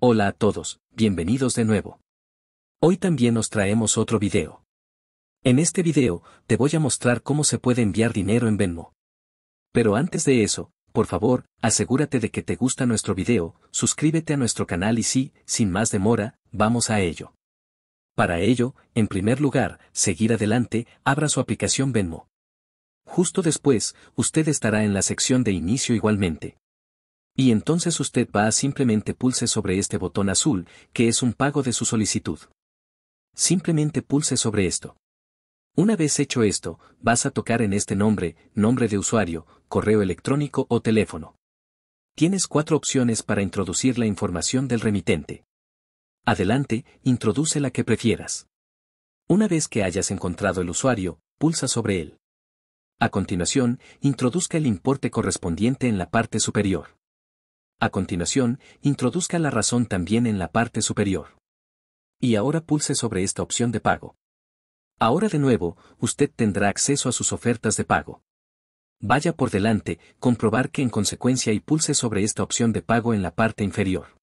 Hola a todos, bienvenidos de nuevo. Hoy también os traemos otro video. En este video, te voy a mostrar cómo se puede enviar dinero en Venmo. Pero antes de eso, por favor, asegúrate de que te gusta nuestro video, suscríbete a nuestro canal y sí, sin más demora, vamos a ello. Para ello, en primer lugar, seguir adelante, abra su aplicación Venmo. Justo después, usted estará en la sección de inicio igualmente. Y entonces usted va a simplemente pulse sobre este botón azul, que es un pago de su solicitud. Simplemente pulse sobre esto. Una vez hecho esto, vas a tocar en este nombre, nombre de usuario, correo electrónico o teléfono. Tienes cuatro opciones para introducir la información del remitente. Adelante, introduce la que prefieras. Una vez que hayas encontrado el usuario, pulsa sobre él. A continuación, introduzca el importe correspondiente en la parte superior. A continuación, introduzca la razón también en la parte superior. Y ahora pulse sobre esta opción de pago. Ahora de nuevo, usted tendrá acceso a sus ofertas de pago. Vaya por delante, comprobar que en consecuencia y pulse sobre esta opción de pago en la parte inferior.